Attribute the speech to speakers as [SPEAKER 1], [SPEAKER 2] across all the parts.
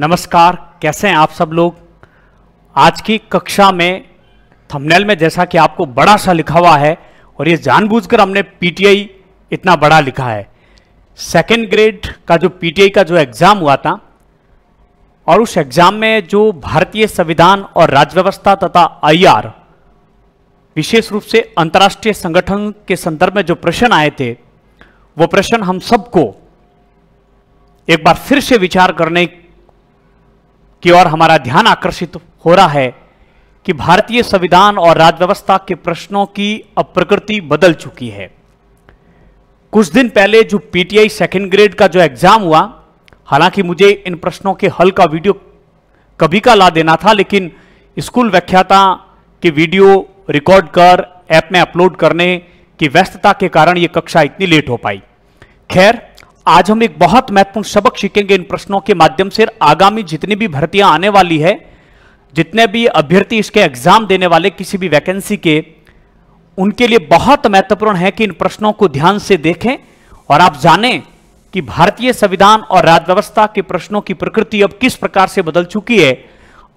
[SPEAKER 1] नमस्कार कैसे हैं आप सब लोग आज की कक्षा में थंबनेल में जैसा कि आपको बड़ा सा लिखा हुआ है और ये जानबूझकर हमने पीटीआई इतना बड़ा लिखा है सेकेंड ग्रेड का जो पीटीआई का जो एग्ज़ाम हुआ था और उस एग्ज़ाम में जो भारतीय संविधान और राज्य व्यवस्था तथा आईआर विशेष रूप से अंतर्राष्ट्रीय संगठन के संदर्भ में जो प्रश्न आए थे वो प्रश्न हम सबको एक बार फिर से विचार करने की ओर हमारा ध्यान आकर्षित हो रहा है कि भारतीय संविधान और राजव्यवस्था के प्रश्नों की अब प्रकृति बदल चुकी है कुछ दिन पहले जो पीटीआई सेकेंड ग्रेड का जो एग्जाम हुआ हालांकि मुझे इन प्रश्नों के हल का वीडियो कभी का ला देना था लेकिन स्कूल व्याख्याता की वीडियो रिकॉर्ड कर ऐप में अपलोड करने की व्यस्तता के कारण ये कक्षा इतनी लेट हो पाई खैर आज हम एक बहुत महत्वपूर्ण सबक सीखेंगे इन प्रश्नों के माध्यम से आगामी जितनी भी भर्तियां आने वाली है जितने भी अभ्यर्थी इसके एग्जाम देने वाले किसी भी वैकेंसी के उनके लिए बहुत महत्वपूर्ण है कि इन प्रश्नों को ध्यान से देखें और आप जानें कि भारतीय संविधान और राज्य व्यवस्था के प्रश्नों की प्रकृति अब किस प्रकार से बदल चुकी है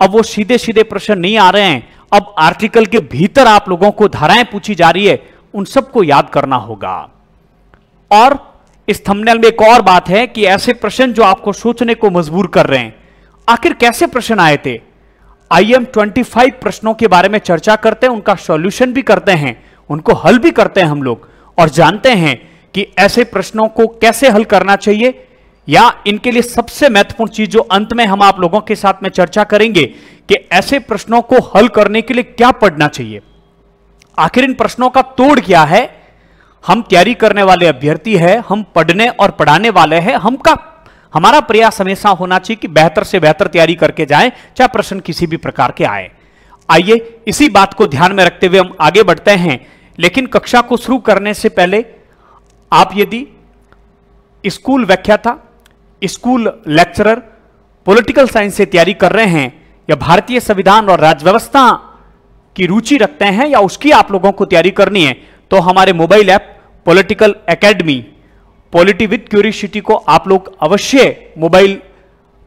[SPEAKER 1] अब वो सीधे सीधे प्रश्न नहीं आ रहे हैं अब आर्टिकल के भीतर आप लोगों को धाराएं पूछी जा रही है उन सबको याद करना होगा और इस थंबनेल में एक और बात है कि ऐसे प्रश्न जो आपको सोचने को मजबूर कर रहे हैं आखिर कैसे प्रश्न आए थे आई एम ट्वेंटी फाइव प्रश्नों के बारे में चर्चा करते हैं उनका सॉल्यूशन भी करते हैं उनको हल भी करते हैं हम लोग और जानते हैं कि ऐसे प्रश्नों को कैसे हल करना चाहिए या इनके लिए सबसे महत्वपूर्ण चीज जो अंत में हम आप लोगों के साथ में चर्चा करेंगे कि ऐसे प्रश्नों को हल करने के लिए क्या पढ़ना चाहिए आखिर इन प्रश्नों का तोड़ क्या है हम तैयारी करने वाले अभ्यर्थी है हम पढ़ने और पढ़ाने वाले हैं हमका हमारा प्रयास हमेशा होना चाहिए कि बेहतर से बेहतर तैयारी करके जाएं चाहे प्रश्न किसी भी प्रकार के आए आइए इसी बात को ध्यान में रखते हुए हम आगे बढ़ते हैं लेकिन कक्षा को शुरू करने से पहले आप यदि स्कूल व्याख्याता स्कूल लेक्चरर पॉलिटिकल साइंस से तैयारी कर रहे हैं या भारतीय संविधान और राजव्यवस्था की रुचि रखते हैं या उसकी आप लोगों को तैयारी करनी है तो हमारे mobile app political academy polity with curiosity को आप लोग अवश्य मोबाइल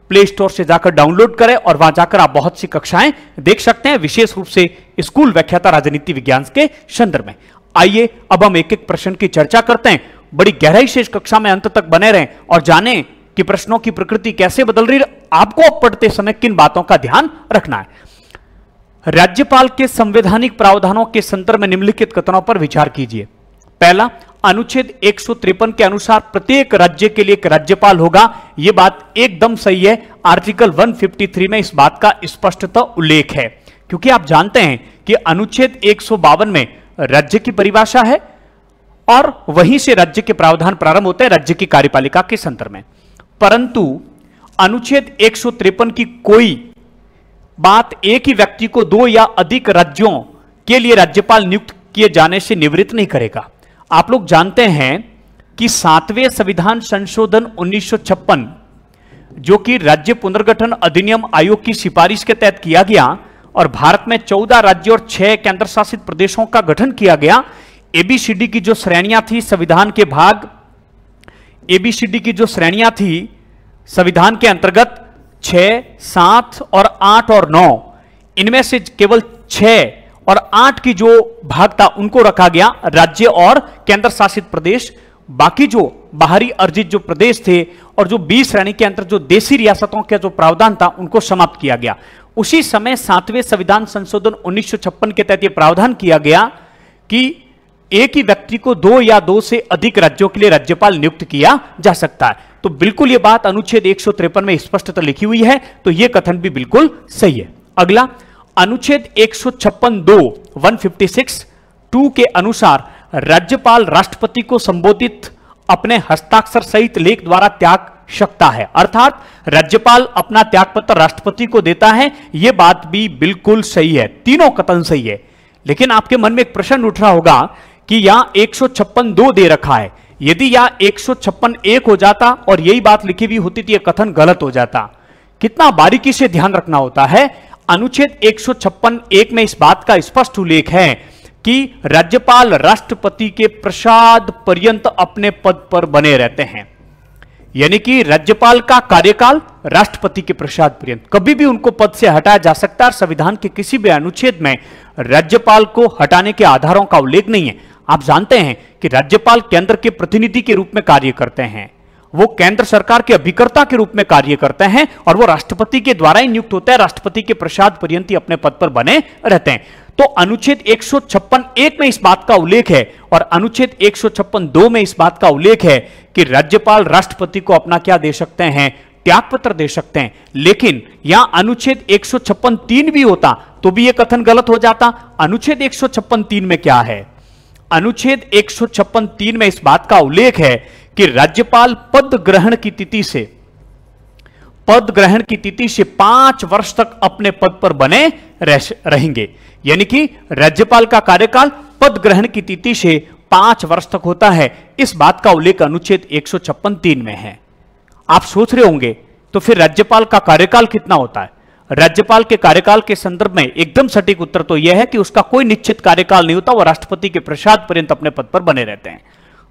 [SPEAKER 1] प्ले स्टोर से जाकर डाउनलोड करें और वहां जाकर आप बहुत सी कक्षाएं देख सकते हैं विशेष रूप से स्कूल व्याख्याता राजनीति विज्ञान के संदर्भ में आइए अब हम एक एक प्रश्न की चर्चा करते हैं बड़ी गहराई से इस कक्षा में अंत तक बने रहें और जाने कि प्रश्नों की प्रकृति कैसे बदल रही है आपको पढ़ते समय किन बातों का ध्यान रखना है राज्यपाल के संवैधानिक प्रावधानों के संदर्भ में निम्नलिखित कथनों पर विचार कीजिए पहला अनुच्छेद एक के अनुसार प्रत्येक राज्य के लिए एक राज्यपाल होगा यह बात एकदम सही है आर्टिकल 153 में इस बात का स्पष्टता उल्लेख है क्योंकि आप जानते हैं कि अनुच्छेद एक में राज्य की परिभाषा है और वहीं से राज्य के प्रावधान प्रारंभ होते हैं राज्य की कार्यपालिका के संदर्भ में परंतु अनुच्छेद एक की कोई बात एक ही व्यक्ति को दो या अधिक राज्यों के लिए राज्यपाल नियुक्त किए जाने से निवृत्त नहीं करेगा आप लोग जानते हैं कि सातवें संविधान संशोधन उन्नीस जो कि राज्य पुनर्गठन अधिनियम आयोग की सिफारिश के तहत किया गया और भारत में 14 राज्य और 6 केंद्र शासित प्रदेशों का गठन किया गया एबीसीडी की जो श्रेणियां थी संविधान के भाग एबीसीडी की जो श्रेणियां थी संविधान के अंतर्गत छ सात और आठ और नौ इनमें से केवल छ और आठ की जो भाग था उनको रखा गया राज्य और केंद्र शासित प्रदेश बाकी जो बाहरी अर्जित जो प्रदेश थे और जो बीस श्रेणी के अंतर जो देशी रियासतों का जो प्रावधान था उनको समाप्त किया गया उसी समय सातवें संविधान संशोधन 1956 के तहत यह प्रावधान किया गया कि एक ही व्यक्ति को दो या दो से अधिक राज्यों के लिए राज्यपाल नियुक्त किया जा सकता है तो बिल्कुल यह बात अनुच्छेद एक में स्पष्टता लिखी हुई है तो यह कथन भी बिल्कुल सही है अगला अनुच्छेद एक सौ छप्पन दो वन फिफ्टी सिक्स टू के अनुसार राज्यपाल राष्ट्रपति को संबोधित अपने हस्ताक्षर सहित लेख द्वारा त्याग सकता है अर्थात राज्यपाल अपना त्यागपत्र राष्ट्रपति को देता है यह बात भी बिल्कुल सही है तीनों कथन सही है लेकिन आपके मन में एक प्रश्न उठ रहा होगा कि यहां एक दो दे रखा है यदि यहां एक एक हो जाता और यही बात लिखी हुई होती थी यह कथन गलत हो जाता कितना बारीकी से ध्यान रखना होता है अनुच्छेद एक एक में इस बात का स्पष्ट उल्लेख है कि राज्यपाल राष्ट्रपति के प्रसाद पर्यंत अपने पद पर बने रहते हैं यानी कि राज्यपाल का कार्यकाल राष्ट्रपति के प्रसाद पर्यंत कभी भी उनको पद से हटाया जा सकता है संविधान के किसी भी अनुच्छेद में राज्यपाल को हटाने के आधारों का उल्लेख नहीं है आप जानते हैं कि राज्यपाल केंद्र के प्रतिनिधि के रूप में कार्य करते हैं वो केंद्र सरकार के अभिकर्ता के रूप में कार्य करते हैं और वो राष्ट्रपति के द्वारा ही नियुक्त होता है राष्ट्रपति के प्रसाद पर्यंत अपने पद पर बने रहते हैं तो अनुच्छेद एक एक में इस बात का उल्लेख है और अनुच्छेद एक दो में इस बात का उल्लेख है कि राज्यपाल राष्ट्रपति को अपना क्या दे सकते हैं त्यागपत्र दे सकते हैं लेकिन यहां अनुच्छेद एक तीन भी होता तो भी यह कथन गलत हो जाता अनुच्छेद एक तीन में क्या है अनुच्छेद एक तीन में इस बात का उल्लेख है कि राज्यपाल पद ग्रहण की तिथि से पद ग्रहण की तिथि से पांच वर्ष तक अपने पद पर बने रहेंगे यानी कि राज्यपाल का कार्यकाल पद ग्रहण की तिथि से पांच वर्ष तक होता है इस बात का उल्लेख अनुच्छेद एक तीन में है आप सोच रहे होंगे तो फिर राज्यपाल का कार्यकाल कितना होता है राज्यपाल के कार्यकाल के संदर्भ में एकदम सटीक उत्तर तो यह है कि उसका कोई निश्चित कार्यकाल नहीं होता वह राष्ट्रपति के प्रसाद पर्यंत अपने पद पर बने रहते हैं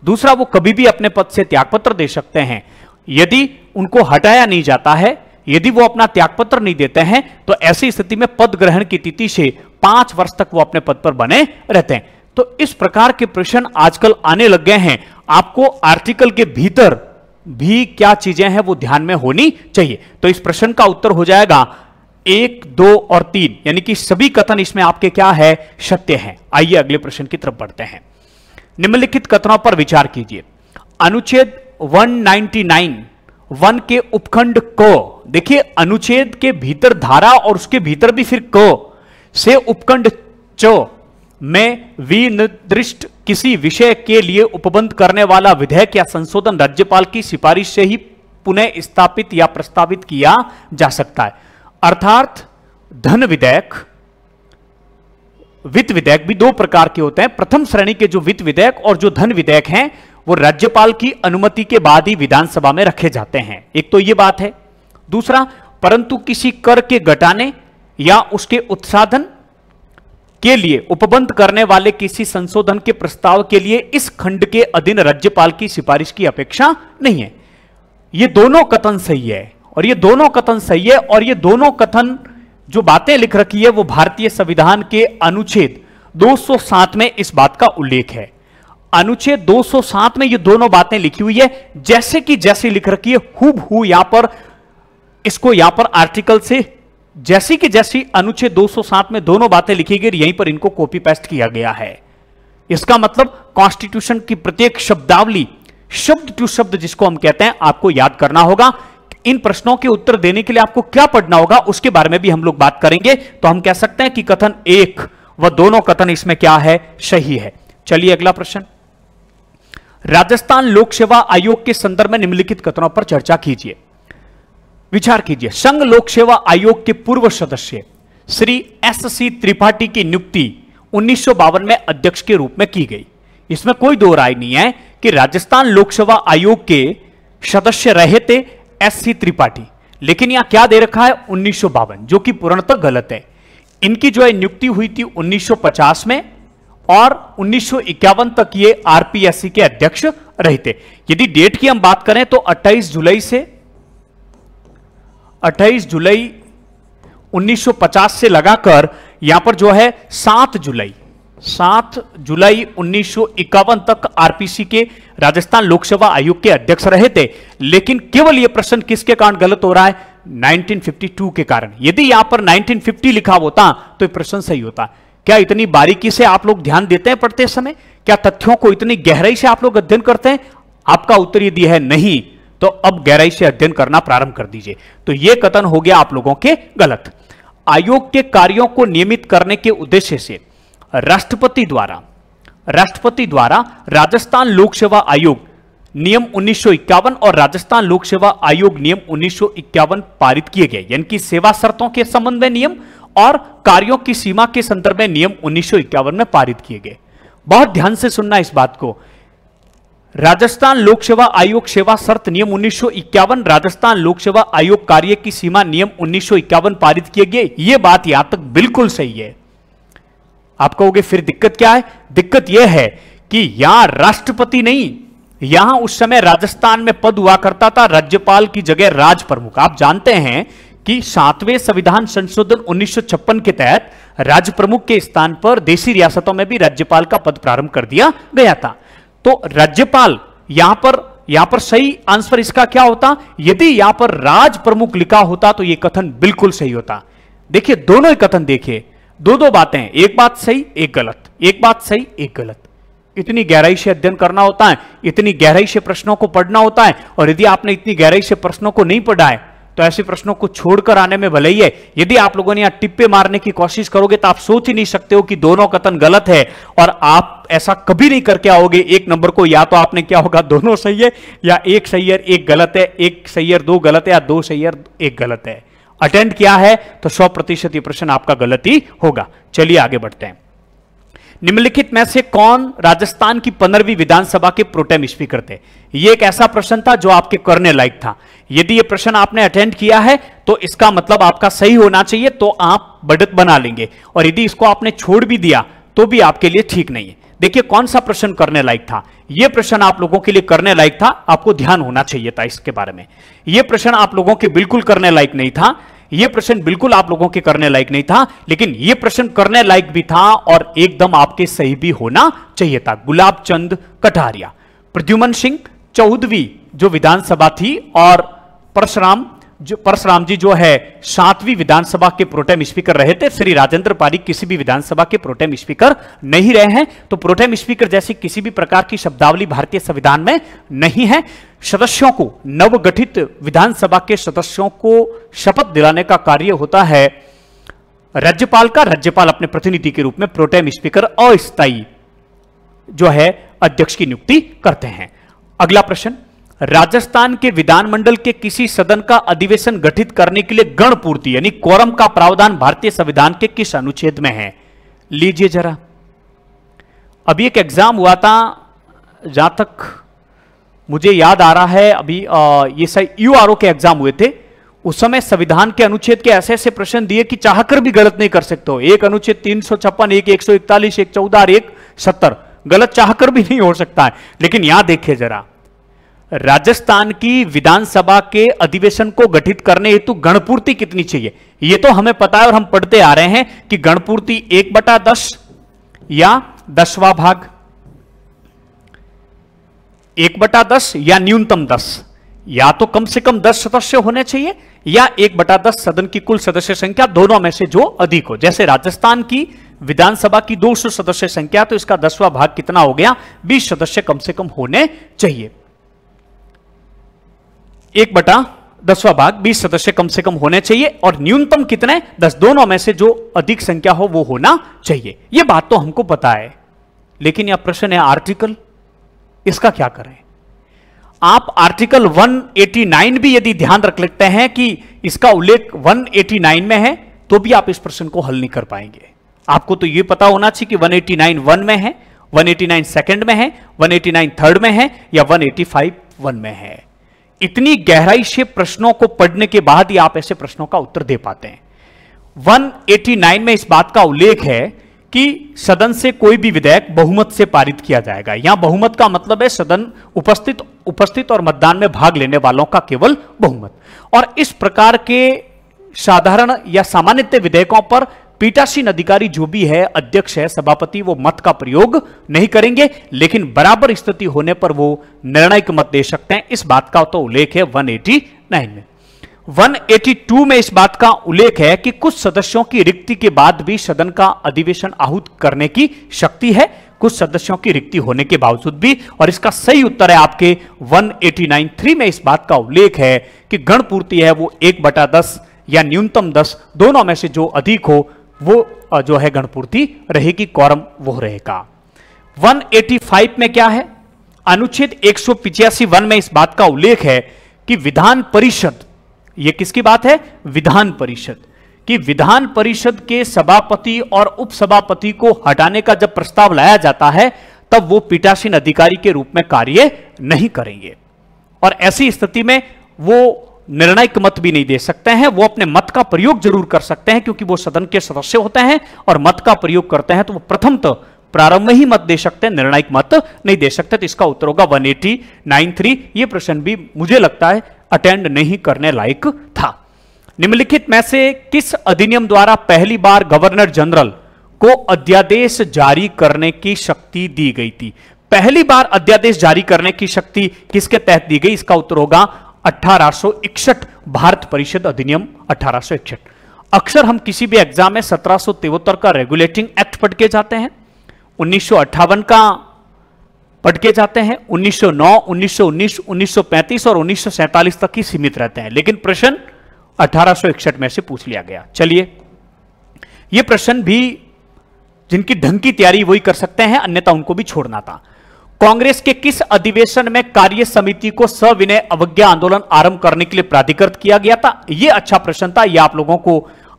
[SPEAKER 1] दूसरा वो कभी भी अपने पद से त्यागपत्र दे सकते हैं यदि उनको हटाया नहीं जाता है यदि वो अपना त्यागपत्र नहीं देते हैं तो ऐसी स्थिति में पद ग्रहण की तिथि से पांच वर्ष तक वो अपने पद पर बने रहते हैं तो इस प्रकार के प्रश्न आजकल आने लग गए हैं आपको आर्टिकल के भीतर भी क्या चीजें हैं वो ध्यान में होनी चाहिए तो इस प्रश्न का उत्तर हो जाएगा एक दो और तीन यानी कि सभी कथन इसमें आपके क्या है सत्य है आइए अगले प्रश्न की तरफ बढ़ते हैं निम्नलिखित कथनों पर विचार कीजिए अनुच्छेद 199 वन के उपखंड क देखिए अनुच्छेद के भीतर धारा और उसके भीतर भी फिर क से उपखंड च में विनिर्दिष्ट किसी विषय के लिए उपबंध करने वाला विधेयक या संशोधन राज्यपाल की सिफारिश से ही पुनः स्थापित या प्रस्तावित किया जा सकता है अर्थात धन विधेयक वित्त विधेयक भी दो प्रकार के होते हैं प्रथम श्रेणी के जो वित्त विधेयक और जो धन विधेयक हैं वो राज्यपाल की अनुमति के बाद ही विधानसभा में रखे जाते हैं एक तो ये बात है दूसरा परंतु किसी कर के घटाने या उसके उत्साधन के लिए उपबंध करने वाले किसी संशोधन के प्रस्ताव के लिए इस खंड के अधीन राज्यपाल की सिफारिश की अपेक्षा नहीं है ये दोनों कथन सही है और ये दोनों कथन सही है और ये दोनों कथन जो बातें लिख रखी है वो भारतीय संविधान के अनुच्छेद 207 में इस बात का उल्लेख है अनुच्छेद 207 में ये दोनों बातें लिखी हुई है जैसे कि जैसी लिख रखी है हुब हु यहां पर इसको यहां पर आर्टिकल से जैसी कि जैसी अनुच्छेद 207 में दोनों बातें लिखी गई यहीं पर इनको कॉपी पेस्ट किया गया है इसका मतलब कॉन्स्टिट्यूशन की प्रत्येक शब्दावली शब्द टू शब्द जिसको हम कहते हैं आपको याद करना होगा इन प्रश्नों के उत्तर देने के लिए आपको क्या पढ़ना होगा उसके बारे में भी हम लोग बात करेंगे तो हम कह सकते हैं कि कथन एक व दोनों कथन इसमें क्या है सही है चलिए अगला प्रश्न राजस्थान लोक सेवा आयोग के संदर्भ में निम्नलिखित कथनों पर चर्चा कीजिए विचार कीजिए संघ लोक सेवा आयोग के पूर्व सदस्य श्री एस सी त्रिपाठी की नियुक्ति उन्नीस में अध्यक्ष के रूप में की गई इसमें कोई दो राय नहीं है कि राजस्थान लोक सेवा आयोग के सदस्य रहे थे एस सी त्रिपाठी लेकिन यहां क्या दे रखा है उन्नीस जो कि पूर्णतः गलत है इनकी जो है नियुक्ति हुई थी 1950 में और उन्नीस तक ये आरपीएससी के अध्यक्ष रहे थे यदि डेट की हम बात करें तो 28 जुलाई से 28 जुलाई 1950 से लगाकर यहां पर जो है 7 जुलाई 7 जुलाई 1951 तक आरपीसी के राजस्थान लोकसभा आयोग के अध्यक्ष रहे थे लेकिन केवल यह प्रश्न किसके कारण गलत हो रहा है 1952 के कारण यदि यहां पर 1950 लिखा होता तो प्रश्न सही होता क्या इतनी बारीकी से आप लोग ध्यान देते हैं पढ़ते समय क्या तथ्यों को इतनी गहराई से आप लोग अध्ययन करते हैं आपका उत्तर यदि है नहीं तो अब गहराई से अध्ययन करना प्रारंभ कर दीजिए तो यह कथन हो गया आप लोगों के गलत आयोग के कार्यों को नियमित करने के उद्देश्य से राष्ट्रपति द्वारा राष्ट्रपति द्वारा राजस्थान लोक सेवा आयोग नियम उन्नीस और राजस्थान लोक सेवा आयोग नियम उन्नीस पारित किए गए यानी कि सेवा शर्तों के संबंध में नियम और कार्यों की सीमा के संदर्भ में नियम उन्नीस में पारित किए गए बहुत ध्यान से सुनना इस बात को राजस्थान लोक सेवा आयोग सेवा शर्त नियम उन्नीस राजस्थान लोक सेवा आयोग कार्य की सीमा नियम उन्नीस पारित किए गए यह बात यहां तक बिल्कुल सही है आप कहोगे फिर दिक्कत क्या है दिक्कत यह है कि यहां राष्ट्रपति नहीं यहां उस समय राजस्थान में पद हुआ करता था राज्यपाल की जगह राज प्रमुख आप जानते हैं कि सातवें संविधान संशोधन उन्नीस के तहत राज्य प्रमुख के स्थान पर देशी रियासतों में भी राज्यपाल का पद प्रारंभ कर दिया गया था तो राज्यपाल यहां पर यहां पर सही आंसर इसका क्या होता यदि यहां पर राज प्रमुख लिखा होता तो यह कथन बिल्कुल सही होता देखिए दोनों ही कथन देखिए दो दो बातें एक बात सही एक गलत एक बात सही एक गलत इतनी गहराई से अध्ययन करना होता है इतनी गहराई से प्रश्नों को पढ़ना होता है और यदि आपने इतनी गहराई से प्रश्नों को नहीं पढ़ा है तो ऐसे प्रश्नों को छोड़कर आने में भले ही है यदि आप लोगों ने यहां टिप्पे मारने की कोशिश करोगे तो आप सोच ही नहीं सकते हो कि दोनों कथन गलत है और आप ऐसा कभी नहीं करके आओगे एक नंबर को या तो आपने क्या होगा दोनों सही है या एक सही है एक गलत है एक सही है दो गलत है या दो सही है एक गलत है अटेंड किया है तो सौ प्रतिशत ये प्रश्न आपका गलत ही होगा चलिए आगे बढ़ते हैं निम्नलिखित में से कौन राजस्थान की पंद्रहवीं विधानसभा के प्रोटेम स्पीकर थे यह एक ऐसा प्रश्न था जो आपके करने लायक था यदि यह प्रश्न आपने अटेंड किया है तो इसका मतलब आपका सही होना चाहिए तो आप बढ़त बना लेंगे और यदि इसको आपने छोड़ भी दिया तो भी आपके लिए ठीक नहीं है देखिए कौन सा प्रश्न करने लायक था यह प्रश्न आप लोगों के लिए करने लायक था आपको ध्यान होना चाहिए था इसके बारे में यह प्रश्न आप लोगों के बिल्कुल करने लायक नहीं था यह प्रश्न बिल्कुल आप लोगों के करने लायक नहीं था लेकिन यह प्रश्न करने लायक भी था और एकदम आपके सही भी होना चाहिए था गुलाब चंद कटारिया प्रद्युमन सिंह चौदवी जो विधानसभा थी और परशुराम जो परशुराम जी जो है सातवीं विधानसभा के प्रोटेम स्पीकर रहे थे श्री राजेंद्र पारी किसी भी विधानसभा के प्रोटेम स्पीकर नहीं रहे हैं तो प्रोटेम स्पीकर जैसी किसी भी प्रकार की शब्दावली भारतीय संविधान में नहीं है सदस्यों को नवगठित विधानसभा के सदस्यों को शपथ दिलाने का कार्य होता है राज्यपाल का राज्यपाल अपने प्रतिनिधि के रूप में प्रोटेम स्पीकर अस्थायी जो है अध्यक्ष की नियुक्ति करते हैं अगला प्रश्न राजस्थान के विधानमंडल के किसी सदन का अधिवेशन गठित करने के लिए गण पूर्ति यानी कोरम का प्रावधान भारतीय संविधान के किस अनुच्छेद में है लीजिए जरा अभी एक एग्जाम हुआ था जहां तक मुझे याद आ रहा है अभी आ, ये सही यू आर के एग्जाम हुए थे उस समय संविधान के अनुच्छेद के ऐसे ऐसे प्रश्न दिए कि चाहकर भी गलत नहीं कर सकते हो एक अनुच्छेद तीन सौ छप्पन एक एक सौ इकतालीस एक चौदह और एक सत्तर गलत चाहकर भी नहीं हो सकता है लेकिन यहां देखिए जरा राजस्थान की विधानसभा के अधिवेशन को गठित करने हेतु गणपूर्ति कितनी चाहिए यह तो हमें पता है और हम पढ़ते आ रहे हैं कि गणपूर्ति एक बटा दस या दसवा भाग एक बटा दस या न्यूनतम दस या तो कम से कम दस सदस्य होने चाहिए या एक बटा दस सदन की कुल सदस्य संख्या दोनों में से जो अधिक हो जैसे राजस्थान की विधानसभा की 200 सदस्य संख्या तो इसका दसवां भाग कितना हो गया 20 सदस्य कम से कम होने चाहिए एक बटा दसवा भाग बीस सदस्य कम से कम होने चाहिए और न्यूनतम कितने दस दोनों में से जो अधिक संख्या हो वो होना चाहिए ये बात तो हमको पता है लेकिन यह प्रश्न है आर्टिकल इसका क्या करें आप आर्टिकल 189 भी यदि ध्यान रख लेते हैं कि इसका उल्लेख 189 में है तो भी आप इस प्रश्न को हल नहीं कर पाएंगे आपको तो यह पता होना चाहिए कि 189 वन में है 189 सेकेंड में है 189 थर्ड में है या 185 वन में है इतनी गहराई से प्रश्नों को पढ़ने के बाद ही आप ऐसे प्रश्नों का उत्तर दे पाते हैं 189 में इस बात का उल्लेख है कि सदन से कोई भी विधेयक बहुमत से पारित किया जाएगा यहां बहुमत का मतलब है सदन उपस्थित उपस्थित और मतदान में भाग लेने वालों का केवल बहुमत और इस प्रकार के साधारण या सामान्यतः विधेयकों पर पीटासीन अधिकारी जो भी है अध्यक्ष है सभापति वो मत का प्रयोग नहीं करेंगे लेकिन बराबर स्थिति होने पर वो निर्णायक मत दे सकते हैं इस बात का तो उल्लेख है 189 में 182 में इस बात का उल्लेख है कि कुछ सदस्यों की रिक्ति के बाद भी सदन का अधिवेशन आहूत करने की शक्ति है कुछ सदस्यों की रिक्ति होने के बावजूद भी और इसका सही उत्तर है आपके 1893 में इस बात का उल्लेख है कि गणपूर्ति है वो एक बटा दस या न्यूनतम दस दोनों में से जो अधिक हो वो जो है गणपूर्ति रहेगी कौरम वो रहेगा 185 में क्या है अनुच्छेद एक वन में इस बात का उल्लेख है कि विधान परिषद ये किसकी बात है विधान परिषद कि विधान परिषद के सभापति और उपसभापति को हटाने का जब प्रस्ताव लाया जाता है तब वो पीठासीन अधिकारी के रूप में कार्य नहीं करेंगे और ऐसी स्थिति में वो निर्णायक मत भी नहीं दे सकते हैं वो अपने मत का प्रयोग जरूर कर सकते हैं क्योंकि वो सदन के सदस्य होते हैं और मत का प्रयोग करते हैं तो वो प्रथम तो प्रारंभ में ही मत दे सकते हैं निर्णायक मत नहीं दे सकते तो इसका उत्तर होगा वन एटी नाइन थ्री ये प्रश्न भी मुझे लगता है अटेंड नहीं करने लायक था निम्नलिखित में से किस अधिनियम द्वारा पहली बार गवर्नर जनरल को अध्यादेश जारी करने की शक्ति दी गई थी पहली बार अध्यादेश जारी करने की शक्ति किसके तहत दी गई इसका उत्तर होगा अठारह भारत परिषद अधिनियम अठारह अक्सर हम किसी भी एग्जाम में सत्रह का रेगुलेटिंग एक्ट पढ़ के जाते हैं उन्नीस का पढ़ के जाते हैं 1909, 1919, 1935 और 1947 तक ही सीमित रहते हैं लेकिन प्रश्न 1861 में से पूछ लिया गया चलिए यह प्रश्न भी जिनकी ढंग की तैयारी वही कर सकते हैं अन्यथा उनको भी छोड़ना था कांग्रेस के किस अधिवेशन में कार्य समिति को सविनय अवज्ञा आंदोलन आरंभ करने के लिए प्राधिकृत किया गया था यह अच्छा प्रश्न था यह आप लोगों को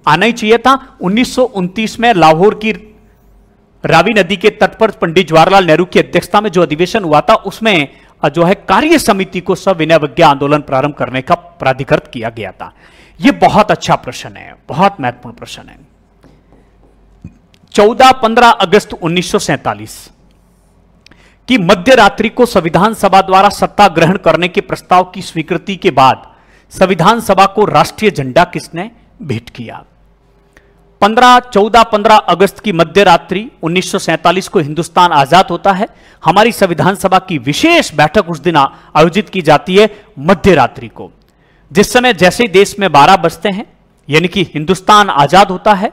[SPEAKER 1] आना ही चाहिए था उन्नीस में लाहौर की रावी नदी के तट पर पंडित जवाहरलाल नेहरू की अध्यक्षता में जो अधिवेशन हुआ था उसमें जो है कार्य समिति को सविनय अवज्ञा आंदोलन प्रारंभ करने का प्राधिकृत किया गया था यह बहुत अच्छा प्रश्न है बहुत महत्वपूर्ण प्रश्न है चौदह पंद्रह अगस्त उन्नीस कि मध्य रात्रि को संविधान सभा द्वारा सत्ता ग्रहण करने के प्रस्ताव की स्वीकृति के बाद संविधान सभा को राष्ट्रीय झंडा किसने भेंट किया 15 14 15 अगस्त की मध्य रात्रि उन्नीस को हिंदुस्तान आजाद होता है हमारी संविधान सभा की विशेष बैठक उस दिन आयोजित की जाती है मध्य रात्रि को जिस समय जैसे देश में बारह बजते हैं यानी कि हिंदुस्तान आजाद होता है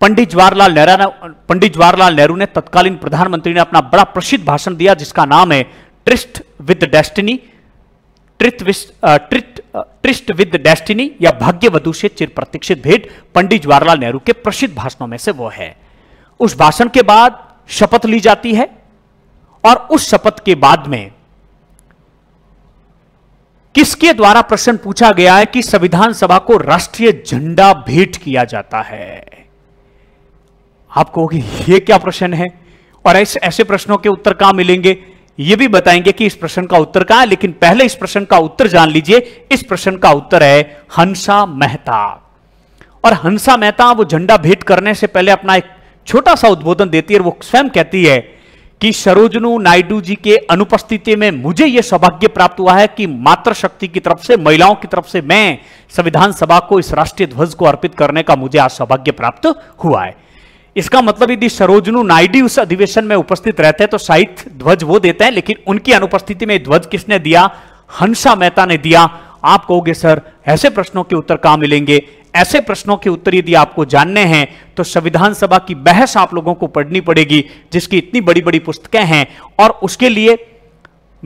[SPEAKER 1] पंडित जवाहरलाल नेहरू पंडित जवाहरलाल नेहरू ने तत्कालीन प्रधानमंत्री ने अपना बड़ा प्रसिद्ध भाषण दिया जिसका नाम है ट्रिस्ट विद डेस्टिनी ट्रिट ट्रिस्ट विद डेस्टिनी या भाग्यवधु से चिर प्रतीक्षित भेंट पंडित जवाहरलाल नेहरू के प्रसिद्ध भाषणों में से वो है उस भाषण के बाद शपथ ली जाती है और उस शपथ के बाद में किसके द्वारा प्रश्न पूछा गया है कि संविधान सभा को राष्ट्रीय झंडा भेंट किया जाता है आप कहोगे ये क्या प्रश्न है और ऐसे ऐसे प्रश्नों के उत्तर कहां मिलेंगे ये भी बताएंगे कि इस प्रश्न का उत्तर कहां है लेकिन पहले इस प्रश्न का उत्तर जान लीजिए इस प्रश्न का उत्तर है हंसा मेहता और हंसा मेहता वो झंडा भेंट करने से पहले अपना एक छोटा सा उद्बोधन देती है और वो स्वयं कहती है कि सरोजनू नायडू जी के अनुपस्थिति में मुझे यह सौभाग्य प्राप्त हुआ है कि मातृशक्ति की तरफ से महिलाओं की तरफ से मैं संविधान सभा को इस राष्ट्रीय ध्वज को अर्पित करने का मुझे आज सौभाग्य प्राप्त हुआ है इसका मतलब यदि सरोजनू नायडू उस अधिवेशन में उपस्थित रहते हैं तो साहित्य ध्वज वो देते हैं लेकिन उनकी अनुपस्थिति में ध्वज किसने दिया हंसा मेहता ने दिया आप कहोगे सर ऐसे प्रश्नों के उत्तर कहां मिलेंगे ऐसे प्रश्नों के उत्तर यदि आपको जानने हैं तो संविधान सभा की बहस आप लोगों को पढ़नी पड़ेगी जिसकी इतनी बड़ी बड़ी पुस्तकें हैं और उसके लिए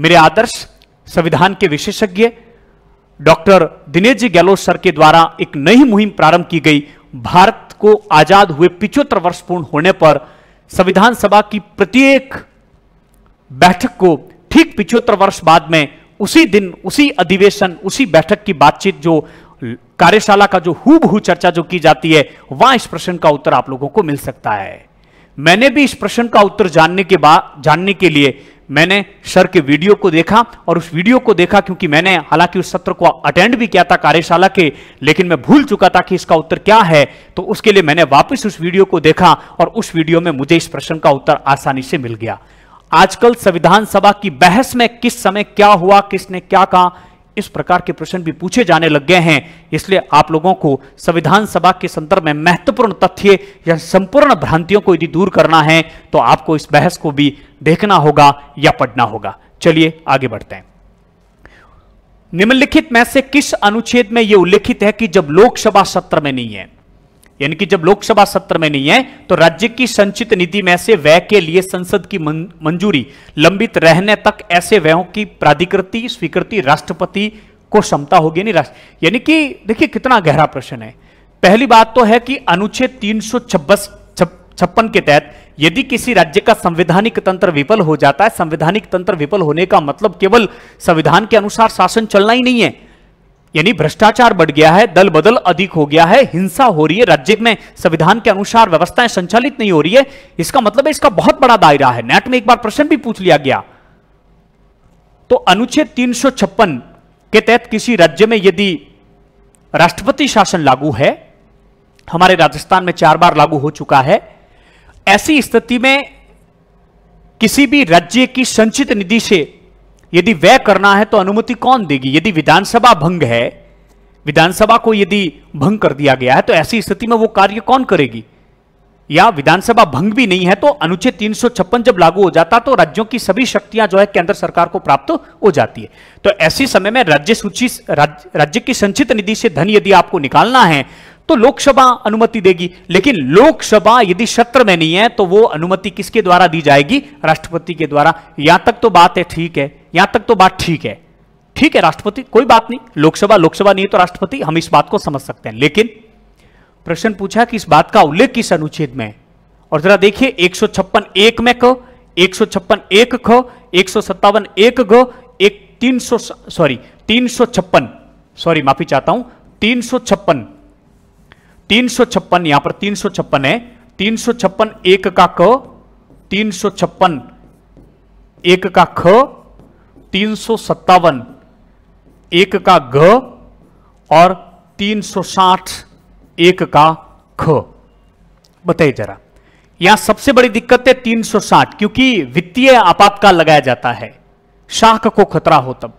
[SPEAKER 1] मेरे आदर्श संविधान के विशेषज्ञ डॉक्टर दिनेश जी गहलोत सर के द्वारा एक नई मुहिम प्रारंभ की गई भारत को आजाद हुए पिछहत्तर वर्ष पूर्ण होने पर संविधान सभा की प्रत्येक बैठक को ठीक पिछहत्तर वर्ष बाद में उसी दिन उसी अधिवेशन उसी बैठक की बातचीत जो कार्यशाला का जो हूबहू चर्चा जो की जाती है वहां इस प्रश्न का उत्तर आप लोगों को मिल सकता है मैंने भी इस प्रश्न का उत्तर जानने के बाद जानने के लिए मैंने सर के वीडियो को देखा और उस वीडियो को देखा क्योंकि मैंने हालांकि उस सत्र को अटेंड भी किया था कार्यशाला के लेकिन मैं भूल चुका था कि इसका उत्तर क्या है तो उसके लिए मैंने वापस उस वीडियो को देखा और उस वीडियो में मुझे इस प्रश्न का उत्तर आसानी से मिल गया आजकल संविधान सभा की बहस में किस समय क्या हुआ किसने क्या कहा इस प्रकार के प्रश्न भी पूछे जाने लग गए हैं इसलिए आप लोगों को संविधान सभा के संदर्भ में महत्वपूर्ण तथ्य या संपूर्ण भ्रांतियों को यदि दूर करना है तो आपको इस बहस को भी देखना होगा या पढ़ना होगा चलिए आगे बढ़ते हैं निम्नलिखित में से किस अनुच्छेद में यह उल्लेखित है कि जब लोकसभा सत्र में नहीं है यानी कि जब लोकसभा सत्र में नहीं है तो राज्य की संचित निधि में से व्यय के लिए संसद की मंजूरी लंबित रहने तक ऐसे व्ययों की प्राधिकृति स्वीकृति राष्ट्रपति को क्षमता होगी नहीं राष्ट्र यानी कि देखिए कितना गहरा प्रश्न है पहली बात तो है कि अनुच्छेद तीन सौ छप्पन के तहत यदि किसी राज्य का संवैधानिक तंत्र विफल हो जाता है संवैधानिक तंत्र विफल होने का मतलब केवल संविधान के अनुसार शासन चलना ही नहीं है यानी भ्रष्टाचार बढ़ गया है दल बदल अधिक हो गया है हिंसा हो रही है राज्य में संविधान के अनुसार व्यवस्थाएं संचालित नहीं हो रही है इसका मतलब है इसका बहुत बड़ा दायरा है नेट में एक बार प्रश्न भी पूछ लिया गया तो अनुच्छेद तीन के तहत किसी राज्य में यदि राष्ट्रपति शासन लागू है हमारे राजस्थान में चार बार लागू हो चुका है ऐसी स्थिति में किसी भी राज्य की संचित निधि से यदि व्यय करना है तो अनुमति कौन देगी यदि विधानसभा भंग है विधानसभा को यदि भंग कर दिया गया है तो ऐसी स्थिति में वो कार्य कौन करेगी या विधानसभा भंग भी नहीं है तो अनुच्छेद तीन जब लागू हो जाता तो राज्यों की सभी शक्तियां जो है केंद्र सरकार को प्राप्त हो जाती है तो ऐसी समय में राज्य सूची राज्य की संचित निधि से धन यदि आपको निकालना है तो लोकसभा अनुमति देगी लेकिन लोकसभा यदि सत्र में नहीं है तो वो अनुमति किसके द्वारा दी जाएगी राष्ट्रपति के द्वारा यहां तक तो बात है ठीक है यहां तक तो बात ठीक है ठीक है राष्ट्रपति कोई बात नहीं लोकसभा लोकसभा नहीं है तो राष्ट्रपति हम इस बात को समझ सकते हैं लेकिन प्रश्न पूछा कि इस बात का उल्लेख किस अनुच्छेद में और जरा देखिए एक सौ छप्पन एक में क एक सौ छप्पन एक ख एक सौ सत्तावन एक ग एक तीन सौ सॉरी तीन सौ छप्पन सॉरी माफी चाहता हूं तीन सौ छप्पन तीन सौ छप्पन यहां पर तीन सौ छप्पन है तीन सौ छप्पन एक का क तीन सौ छप्पन एक का ख तीन सौ सत्तावन एक का घ और तीन सौ साठ एक का ख बताइए जरा यहां सबसे बड़ी दिक्कत है तीन सौ साठ क्योंकि वित्तीय आपातकाल लगाया जाता है शाख को खतरा हो तब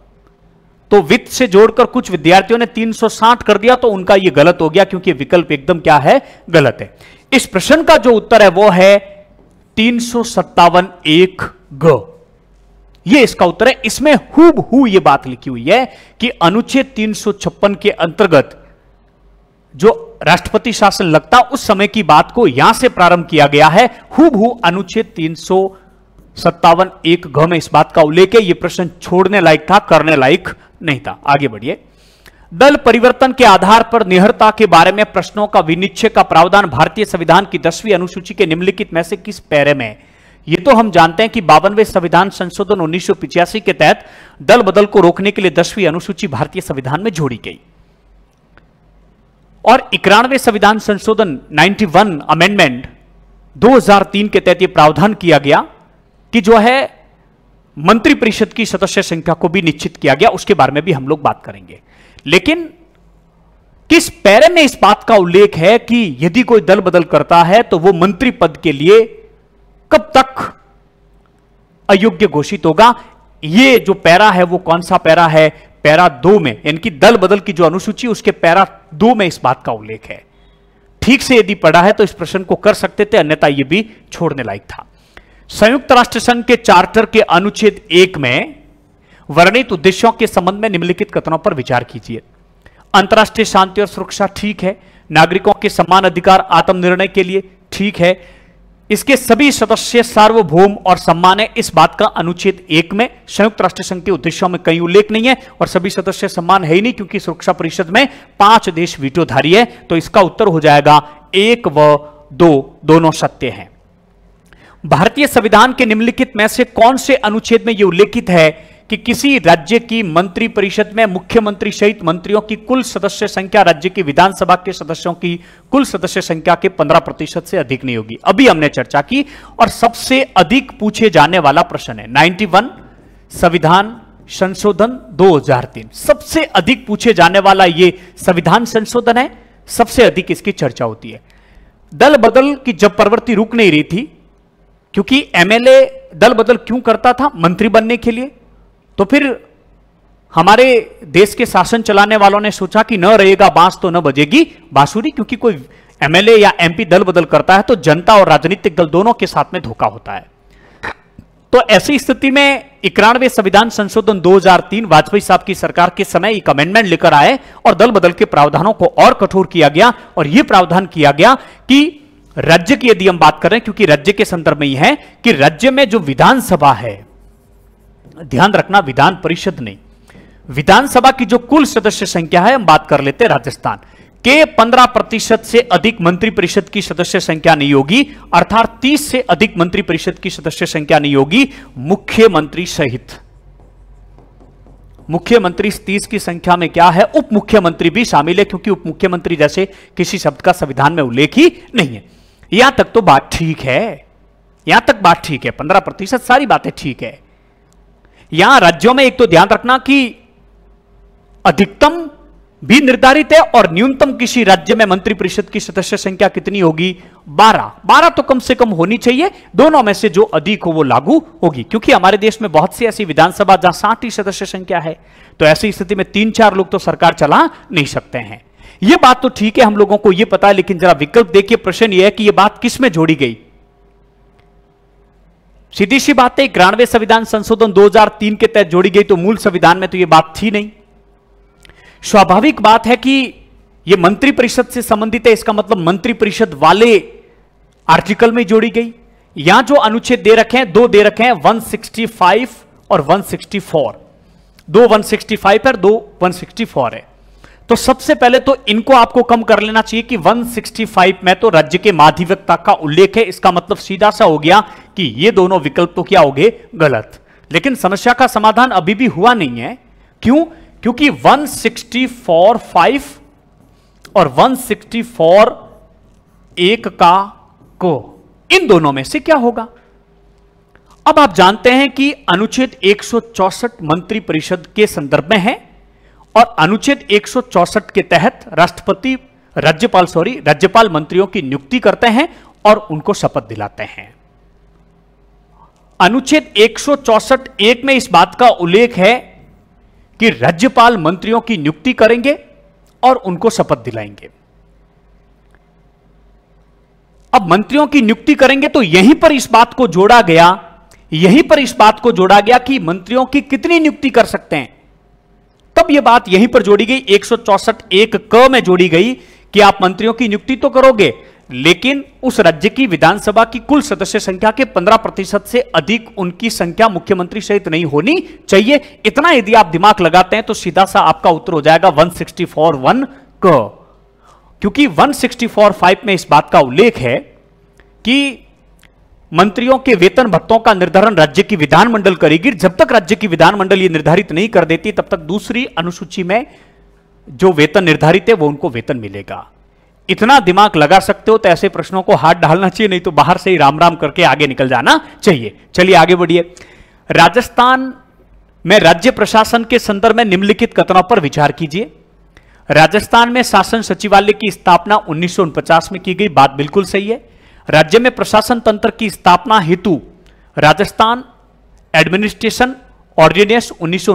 [SPEAKER 1] तो वित्त से जोड़कर कुछ विद्यार्थियों ने 360 कर दिया तो उनका यह गलत हो गया क्योंकि विकल्प एकदम क्या है गलत है इस प्रश्न का जो उत्तर है वो है तीन एक ग ये इसका उत्तर है इसमें हूब हु ये बात लिखी हुई है कि अनुच्छेद तीन के अंतर्गत जो राष्ट्रपति शासन लगता उस समय की बात को यहां से प्रारंभ किया गया है हूब हु अनुच्छेद तीन सत्तावन एक घ में इस बात का उल्लेख है यह प्रश्न छोड़ने लायक था करने लायक नहीं था आगे बढ़िए दल परिवर्तन के आधार पर निहरता के बारे में प्रश्नों का विनिश्चय का प्रावधान भारतीय संविधान की दसवीं अनुसूची के निम्नलिखित में से किस पैरे में यह तो हम जानते हैं कि बावनवे संविधान संशोधन उन्नीस के तहत दल बदल को रोकने के लिए दसवीं अनुसूची भारतीय संविधान में जोड़ी गई और इक्यानवे संविधान संशोधन 91 अमेंडमेंट 2003 के तहत यह प्रावधान किया गया कि जो है मंत्री परिषद की सदस्य संख्या को भी निश्चित किया गया उसके बारे में भी हम लोग बात करेंगे लेकिन किस पैरे में इस बात का उल्लेख है कि यदि कोई दल बदल करता है तो वो मंत्री पद के लिए कब तक अयोग्य घोषित होगा ये जो पैरा है वो कौन सा पैरा है पैरा दो में यानी कि दल बदल की जो अनुसूची उसके पैरा दो में इस बात का उल्लेख है ठीक से यदि पढ़ा है तो इस प्रश्न को कर सकते थे अन्यथा यह भी छोड़ने लायक था संयुक्त राष्ट्र संघ के चार्टर के अनुच्छेद एक में वर्णित उद्देश्यों के संबंध में निम्नलिखित कथनों पर विचार कीजिए अंतर्राष्ट्रीय शांति और सुरक्षा ठीक है नागरिकों के समान अधिकार आत्मनिर्णय के लिए ठीक है इसके सभी सदस्य सार्वभौम और सम्मान है इस बात का अनुच्छेद एक में संयुक्त राष्ट्र संघ के उद्देश्यों में कहीं उल्लेख नहीं है और सभी सदस्य सम्मान है ही नहीं क्योंकि सुरक्षा परिषद में पांच देश वीटोधारी है तो इसका उत्तर हो जाएगा एक व दो दोनों सत्य हैं भारतीय संविधान के निम्नलिखित में से कौन से अनुच्छेद में यह उल्लेखित है कि किसी राज्य की मंत्री परिषद में मुख्यमंत्री सहित मंत्रियों की कुल सदस्य संख्या राज्य की विधानसभा के सदस्यों की कुल सदस्य संख्या के 15 प्रतिशत से अधिक नहीं होगी अभी हमने चर्चा की और सबसे अधिक पूछे जाने वाला प्रश्न है 91 संविधान संशोधन 2003 सबसे अधिक पूछे जाने वाला यह संविधान संशोधन है सबसे अधिक इसकी चर्चा होती है दल बदल की जब प्रवृत्ति रुक नहीं रही थी क्योंकि एमएलए दल बदल क्यों करता था मंत्री बनने के लिए तो फिर हमारे देश के शासन चलाने वालों ने सोचा कि न रहेगा बांस तो न बजेगी बांसुरी क्योंकि कोई एमएलए या एमपी दल बदल करता है तो जनता और राजनीतिक दल दोनों के साथ में धोखा होता है तो ऐसी स्थिति में इक्यानवे संविधान संशोधन 2003 वाजपेयी साहब की सरकार के समय एक अमेंडमेंट लेकर आए और दल बदल के प्रावधानों को और कठोर किया गया और यह प्रावधान किया गया कि राज्य की यदि हम बात करें क्योंकि राज्य के संदर्भ में यह है कि राज्य में जो विधानसभा है ध्यान रखना विधान परिषद नहीं विधानसभा की जो कुल सदस्य संख्या है हम बात कर लेते हैं राजस्थान के 15 प्रतिशत से अधिक मंत्री परिषद की सदस्य संख्या नहीं होगी अर्थात 30 से अधिक मंत्री परिषद की सदस्य संख्या नहीं होगी मुख्यमंत्री सहित मुख्यमंत्री तीस की संख्या में क्या है उप मुख्यमंत्री भी शामिल है क्योंकि उप मुख्यमंत्री जैसे किसी शब्द का संविधान में उल्लेख ही नहीं है यहां तक तो बात ठीक है यहां तक बात ठीक है पंद्रह प्रतिशत सारी बातें ठीक है यहां राज्यों में एक तो ध्यान रखना कि अधिकतम भी निर्धारित है और न्यूनतम किसी राज्य में मंत्रिपरिषद की सदस्य संख्या कितनी होगी बारह बारह तो कम से कम होनी चाहिए दोनों में से जो अधिक हो वो लागू होगी क्योंकि हमारे देश में बहुत सी ऐसी विधानसभा जहां साठ ही सदस्य संख्या है तो ऐसी स्थिति में तीन चार लोग तो सरकार चला नहीं सकते हैं यह बात तो ठीक है हम लोगों को यह पता है लेकिन जरा विकल्प देखिए प्रश्न यह है कि यह बात किस में जोड़ी गई सीधी सी बात है ग्रानवे संविधान संशोधन 2003 के तहत जोड़ी गई तो मूल संविधान में तो यह बात थी नहीं स्वाभाविक बात है कि यह मंत्रिपरिषद से संबंधित है इसका मतलब मंत्रिपरिषद वाले आर्टिकल में जोड़ी गई यहां जो अनुच्छेद दे रखे हैं दो दे रखे हैं वन और वन दो 165 है दो 164 है तो सबसे पहले तो इनको आपको कम कर लेना चाहिए कि 165 में तो राज्य के माधिवक्ता का उल्लेख है इसका मतलब सीधा सा हो गया कि ये दोनों विकल्प तो क्या हो गए गलत लेकिन समस्या का समाधान अभी भी हुआ नहीं है क्यों क्योंकि 1645 और 164 एक का को इन दोनों में से क्या होगा अब आप जानते हैं कि अनुच्छेद 164 मंत्रिपरिषद के संदर्भ में है और अनुच्छेद 164 के तहत राष्ट्रपति राज्यपाल सॉरी राज्यपाल मंत्रियों की नियुक्ति करते हैं और उनको शपथ दिलाते हैं अनुच्छेद 164 एक में इस बात का उल्लेख है कि राज्यपाल मंत्रियों की नियुक्ति करेंगे और उनको शपथ दिलाएंगे अब मंत्रियों की नियुक्ति करेंगे तो यहीं पर इस बात को जोड़ा गया यहीं पर इस बात को जोड़ा गया कि मंत्रियों की कितनी नियुक्ति कर सकते हैं तब यह बात यहीं पर जोड़ी गई एक एक क में जोड़ी गई कि आप मंत्रियों की नियुक्ति तो करोगे लेकिन उस राज्य की विधानसभा की कुल सदस्य संख्या के 15 प्रतिशत से अधिक उनकी संख्या मुख्यमंत्री सहित नहीं होनी चाहिए इतना यदि आप दिमाग लगाते हैं तो सीधा सा आपका उत्तर हो जाएगा 164 वन क क्योंकि 164 फाइव में इस बात का उल्लेख है कि मंत्रियों के वेतन भत्तों का निर्धारण राज्य की विधानमंडल करेगी जब तक राज्य की विधानमंडल ये निर्धारित नहीं कर देती तब तक दूसरी अनुसूची में जो वेतन निर्धारित है वो उनको वेतन मिलेगा इतना दिमाग लगा सकते हो तो ऐसे प्रश्नों को हाथ डालना चाहिए नहीं तो बाहर से ही राम राम करके आगे निकल जाना चाहिए चलिए आगे बढ़िए राजस्थान में राज्य प्रशासन के संदर्भ में निम्नलिखित कथनों पर विचार कीजिए राजस्थान में शासन सचिवालय की स्थापना उन्नीस में की गई बात बिल्कुल सही है राज्य में प्रशासन तंत्र की स्थापना हेतु राजस्थान एडमिनिस्ट्रेशन ऑर्डिनेंस उन्नीस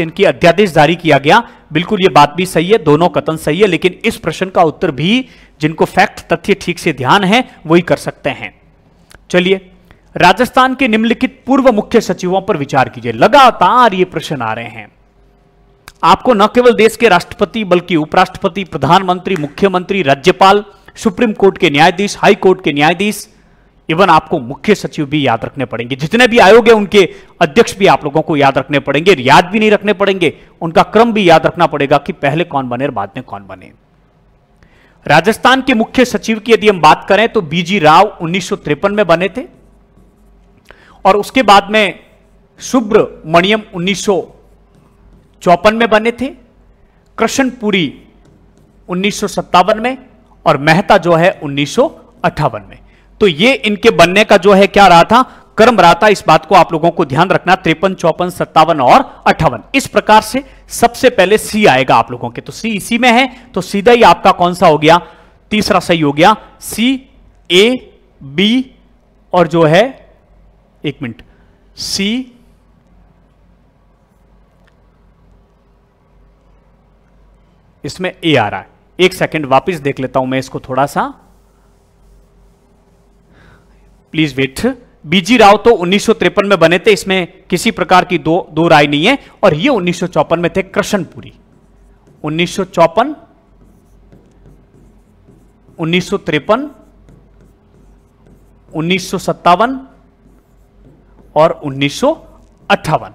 [SPEAKER 1] इनकी अध्यादेश जारी किया गया बिल्कुल ये बात भी सही है दोनों कथन सही है लेकिन इस प्रश्न का उत्तर भी जिनको फैक्ट तथ्य ठीक से ध्यान है वही कर सकते हैं चलिए राजस्थान के निम्नलिखित पूर्व मुख्य सचिवों पर विचार कीजिए लगातार ये प्रश्न आ रहे हैं आपको न केवल देश के राष्ट्रपति बल्कि उपराष्ट्रपति प्रधानमंत्री मुख्यमंत्री राज्यपाल सुप्रीम कोर्ट के न्यायाधीश हाई कोर्ट के न्यायाधीश इवन आपको मुख्य सचिव भी याद रखने पड़ेंगे जितने भी आयोग है उनके अध्यक्ष भी आप लोगों को याद रखने पड़ेंगे याद भी नहीं रखने पड़ेंगे उनका क्रम भी याद रखना पड़ेगा कि पहले कौन बने और बाद में कौन बने राजस्थान के मुख्य सचिव की यदि हम बात करें तो बीजी राव उन्नीस में बने थे और उसके बाद में सुब्रमण्यम उन्नीस में बने थे कृष्णपुरी उन्नीस में और मेहता जो है उन्नीस में तो ये इनके बनने का जो है क्या रहा था कर्म रहा था इस बात को आप लोगों को ध्यान रखना त्रेपन चौपन सत्तावन और अट्ठावन इस प्रकार से सबसे पहले सी आएगा आप लोगों के तो सी इसी में है तो सीधा ही आपका कौन सा हो गया तीसरा सही हो गया सी ए बी और जो है एक मिनट सी इसमें ए आ रहा है एक सेकंड वापस देख लेता हूं मैं इसको थोड़ा सा प्लीज वेट बीजी राव तो उन्नीस में बने थे इसमें किसी प्रकार की दो दो राय नहीं है और ये उन्नीस में थे कृष्णपुरी उन्नीस सौ चौपन उन्नीस सौ उन्नीस सौ सत्तावन और उन्नीस सौ अट्ठावन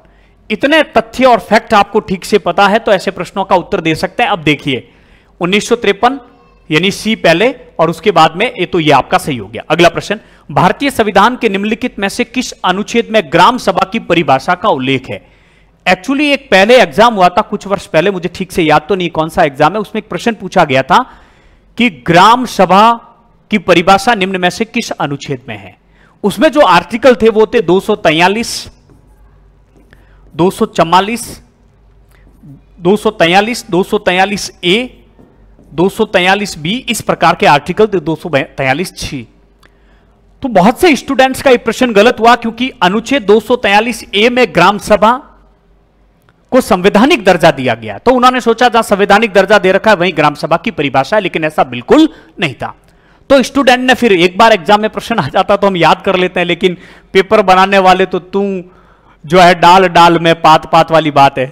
[SPEAKER 1] इतने तथ्य और फैक्ट आपको ठीक से पता है तो ऐसे प्रश्नों का उत्तर दे सकते हैं अब देखिए उन्नीस यानी सी पहले और उसके बाद में ये तो ये आपका सही हो गया अगला प्रश्न भारतीय संविधान के निम्नलिखित में से किस अनुच्छेद में ग्राम सभा की परिभाषा का उल्लेख है एक्चुअली एक पहले एग्जाम हुआ था कुछ वर्ष पहले मुझे ठीक से याद तो नहीं कौन सा एग्जाम है उसमें एक प्रश्न पूछा गया था कि ग्राम सभा की परिभाषा निम्न में से किस अनुच्छेद में है उसमें जो आर्टिकल थे वो थे दो सौ 243, दो सौ दो सौ दो सौ तैयलीस ए दो बी इस प्रकार के आर्टिकल दो सौ छी तो बहुत से स्टूडेंट्स का यह प्रश्न गलत हुआ क्योंकि अनुच्छेद दो ए में ग्राम सभा को संवैधानिक दर्जा दिया गया तो उन्होंने सोचा जहां संवैधानिक दर्जा दे रखा है वहीं ग्राम सभा की परिभाषा है लेकिन ऐसा बिल्कुल नहीं था तो स्टूडेंट ने फिर एक बार एग्जाम में प्रश्न आ जाता तो हम याद कर लेते हैं लेकिन पेपर बनाने वाले तो तू जो है डाल डाल में पात पात वाली बात है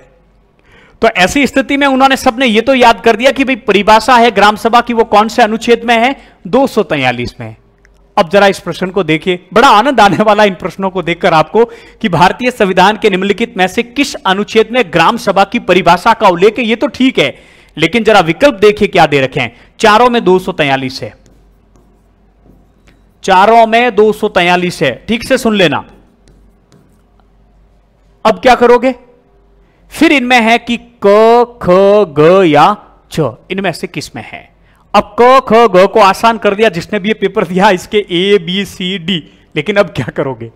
[SPEAKER 1] तो ऐसी स्थिति में उन्होंने सबने यह तो याद कर दिया कि भाई परिभाषा है ग्राम सभा की वो कौन से अनुच्छेद में है दो में अब जरा इस प्रश्न को देखिए बड़ा आनंद आने वाला इन प्रश्नों को देखकर आपको कि भारतीय संविधान के निम्नलिखित में से किस अनुच्छेद में ग्राम सभा की परिभाषा का उल्लेख है ये तो ठीक है लेकिन जरा विकल्प देखिए क्या दे रखे हैं चारों में दो है चारों में दो है ठीक से सुन लेना अब क्या करोगे फिर इनमें है कि क ख ग या छ इनमें से किसमें है अब क ख ग को आसान कर दिया जिसने भी ये पेपर दिया इसके ए बी सी डी लेकिन अब क्या करोगे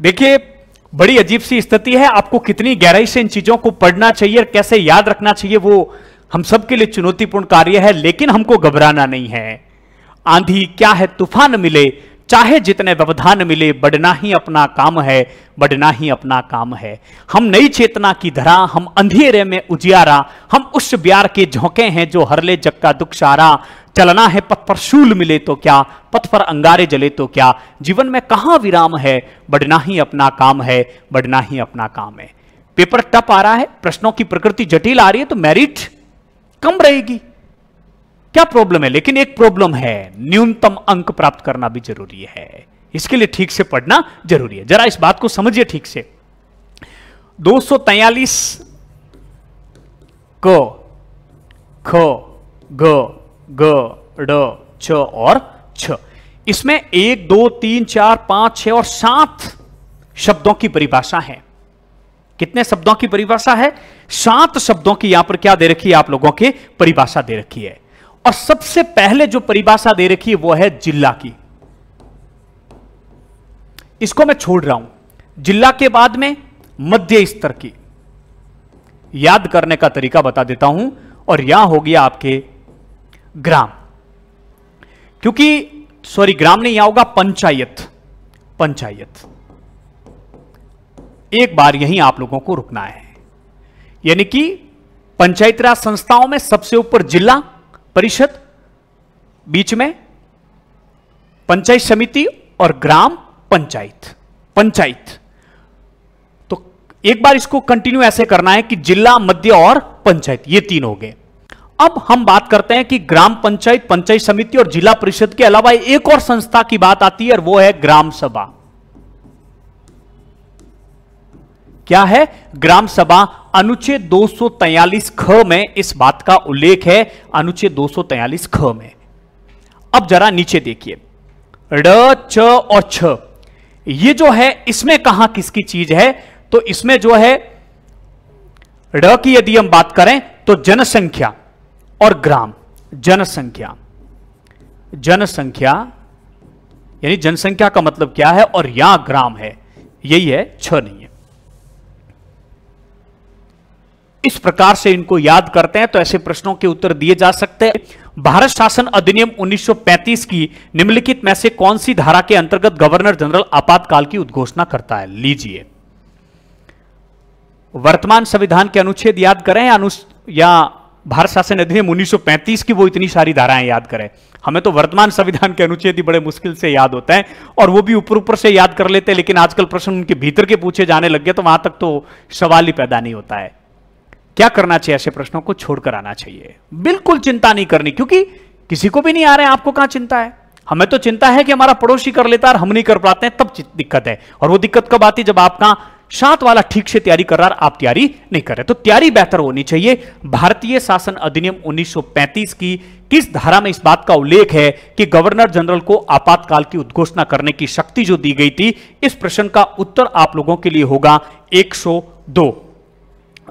[SPEAKER 1] देखिए बड़ी अजीब सी स्थिति है आपको कितनी गहराई से इन चीजों को पढ़ना चाहिए और कैसे याद रखना चाहिए वो हम सबके लिए चुनौतीपूर्ण कार्य है लेकिन हमको घबराना नहीं है आंधी क्या है तूफान मिले चाहे जितने व्यवधान मिले बढ़ना ही अपना काम है बढ़ना ही अपना काम है हम नई चेतना की धरा हम अंधेरे में उजियारा हम उस ब्यार के झोंके हैं जो हरले जग का दुख सारा चलना है पथ पर शूल मिले तो क्या पथ पर अंगारे जले तो क्या जीवन में कहाँ विराम है बढ़ना ही अपना काम है बढ़ना ही अपना काम है पेपर टप आ रहा है प्रश्नों की प्रकृति जटिल आ रही है तो मेरिट कम रहेगी क्या प्रॉब्लम है लेकिन एक प्रॉब्लम है न्यूनतम अंक प्राप्त करना भी जरूरी है इसके लिए ठीक से पढ़ना जरूरी है जरा इस बात को समझिए ठीक से दो को ख ग ग ड छ और छ इसमें एक दो तीन चार पांच छ और सात शब्दों की परिभाषा है कितने शब्दों की परिभाषा है सात शब्दों की यहां पर क्या दे रखी है आप लोगों की परिभाषा दे रखी है और सबसे पहले जो परिभाषा दे रखी है वो है जिला की इसको मैं छोड़ रहा हूं जिला के बाद में मध्य स्तर की याद करने का तरीका बता देता हूं और यहां हो गया आपके ग्राम क्योंकि सॉरी ग्राम नहीं यहां होगा पंचायत पंचायत एक बार यहीं आप लोगों को रुकना है यानी कि पंचायत राज संस्थाओं में सबसे ऊपर जिला परिषद बीच में पंचायत समिति और ग्राम पंचायत पंचायत तो एक बार इसको कंटिन्यू ऐसे करना है कि जिला मध्य और पंचायत ये तीन हो गए अब हम बात करते हैं कि ग्राम पंचायत पंचायत समिति और जिला परिषद के अलावा एक और संस्था की बात आती है और वो है ग्राम सभा क्या है ग्राम सभा अनुच्छेद दो ख में इस बात का उल्लेख है अनुच्छेद दो ख में अब जरा नीचे देखिए ड च और छ ये जो है इसमें कहा किसकी चीज है तो इसमें जो है ड की यदि हम बात करें तो जनसंख्या और ग्राम जनसंख्या जनसंख्या यानी जनसंख्या का मतलब क्या है और यहां ग्राम है यही है छ नहीं इस प्रकार से इनको याद करते हैं तो ऐसे प्रश्नों के उत्तर दिए जा सकते हैं भारत शासन अधिनियम 1935 की निम्नलिखित में से कौन सी धारा के अंतर्गत गवर्नर जनरल आपातकाल की उद्घोषणा करता है लीजिए वर्तमान संविधान के अनुच्छेद याद करें या, या भारत शासन अधिनियम 1935 की वो इतनी सारी धाराएं याद करें हमें तो वर्तमान संविधान के अनुच्छेद ही बड़े मुश्किल से याद होते हैं और वो भी ऊपर ऊपर से याद कर लेते हैं लेकिन आजकल प्रश्न उनके भीतर के पूछे जाने लग गए तो वहां तक तो सवाल ही पैदा नहीं होता है क्या करना चाहिए ऐसे प्रश्नों को छोड़कर आना चाहिए बिल्कुल चिंता नहीं करनी क्योंकि किसी को भी नहीं आ रहे हैं आपको कहां चिंता है हमें तो चिंता है कि हमारा पड़ोसी कर लेता है हम नहीं कर पाते हैं तब दिक्कत है और वो दिक्कत कब आती जब आपका सात वाला ठीक से तैयारी कर रहा है आप तैयारी नहीं कर रहे तो तैयारी बेहतर होनी चाहिए भारतीय शासन अधिनियम 1935 की किस धारा में इस बात का उल्लेख है कि गवर्नर जनरल को आपातकाल की उद्घोषणा करने की शक्ति जो दी गई थी इस प्रश्न का उत्तर आप लोगों के लिए होगा एक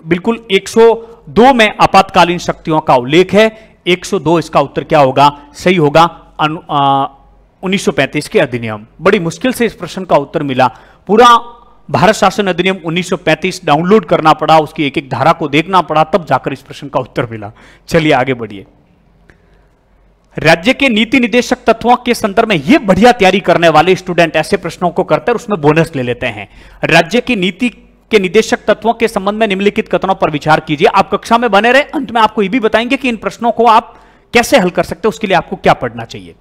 [SPEAKER 1] बिल्कुल 102 में आपातकालीन शक्तियों का उल्लेख है 102 इसका उत्तर क्या होगा सही होगा उन्नीस के अधिनियम बड़ी मुश्किल से इस प्रश्न का उत्तर मिला पूरा भारत शासन अधिनियम 1935 डाउनलोड करना पड़ा उसकी एक एक धारा को देखना पड़ा तब जाकर इस प्रश्न का उत्तर मिला चलिए आगे बढ़िए राज्य के नीति निदेशक तत्वों के संदर्भ में यह बढ़िया तैयारी करने वाले स्टूडेंट ऐसे प्रश्नों को करते हैं उसमें बोनस ले लेते हैं राज्य की नीति के निदेशक तत्वों के संबंध में निम्नलिखित कथनों पर विचार कीजिए आप कक्षा में बने रहे अंत में आपको यह भी बताएंगे कि इन प्रश्नों को आप कैसे हल कर सकते हैं उसके लिए आपको क्या पढ़ना चाहिए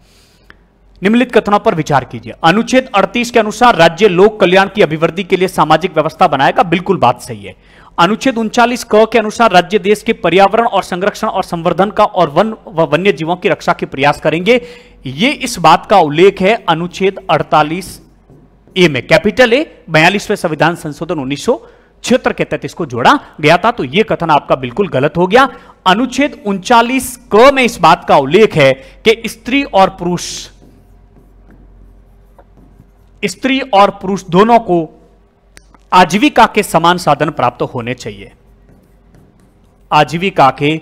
[SPEAKER 1] निम्नलिखित कथनों पर विचार कीजिए अनुच्छेद 38 के अनुसार राज्य लोक कल्याण की अभिवृद्धि के लिए सामाजिक व्यवस्था बनाएगा बिल्कुल बात सही है अनुच्छेद उनचालीस क के अनुसार राज्य देश के पर्यावरण और संरक्षण और संवर्धन का और वन व वन्य जीवों की रक्षा के प्रयास करेंगे ये इस बात का उल्लेख है अनुच्छेद अड़तालीस ए में कैपिटल ए बयालीसवें संविधान संशोधन उन्नीस छिहत्तर के तहत इसको जोड़ा गया था तो यह कथन आपका बिल्कुल गलत हो गया अनुच्छेद उनचालीस क में इस बात का उल्लेख है कि स्त्री और पुरुष स्त्री और पुरुष दोनों को आजीविका के समान साधन प्राप्त होने चाहिए आजीविका के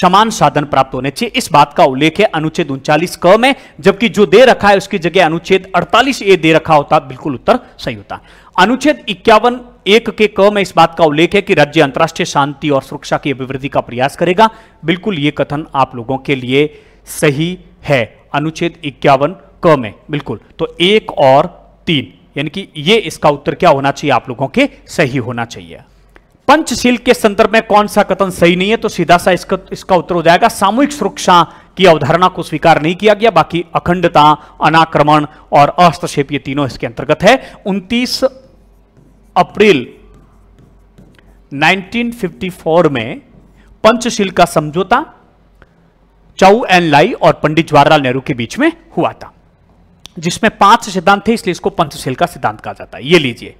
[SPEAKER 1] समान साधन प्राप्त होने चाहिए इस बात का उल्लेख है अनुच्छेद उनचालीस क में जबकि जो दे रखा है उसकी जगह अनुच्छेद 48 ए दे रखा होता बिल्कुल उत्तर सही होता अनुच्छेद इक्यावन एक के क में इस बात का उल्लेख है कि राज्य अंतर्राष्ट्रीय शांति और सुरक्षा की अभिवृद्धि का प्रयास करेगा बिल्कुल ये कथन आप लोगों के लिए सही है अनुच्छेद इक्यावन क में बिल्कुल तो एक और तीन यानी कि ये इसका उत्तर क्या होना चाहिए आप लोगों के सही होना चाहिए पंचशील के संदर्भ में कौन सा कथन सही नहीं है तो सीधा सा इसका इसका उत्तर हो जाएगा सामूहिक सुरक्षा की अवधारणा को स्वीकार नहीं किया गया बाकी अखंडता अनाक्रमण और हस्तक्षेप ये तीनों इसके अंतर्गत है 29 अप्रैल 1954 में पंचशील का समझौता चाउ एन लाई और पंडित जवाहरलाल नेहरू के बीच में हुआ था जिसमें पांच सिद्धांत थे इसलिए इसको पंचशील का सिद्धांत कहा जाता है ये लीजिए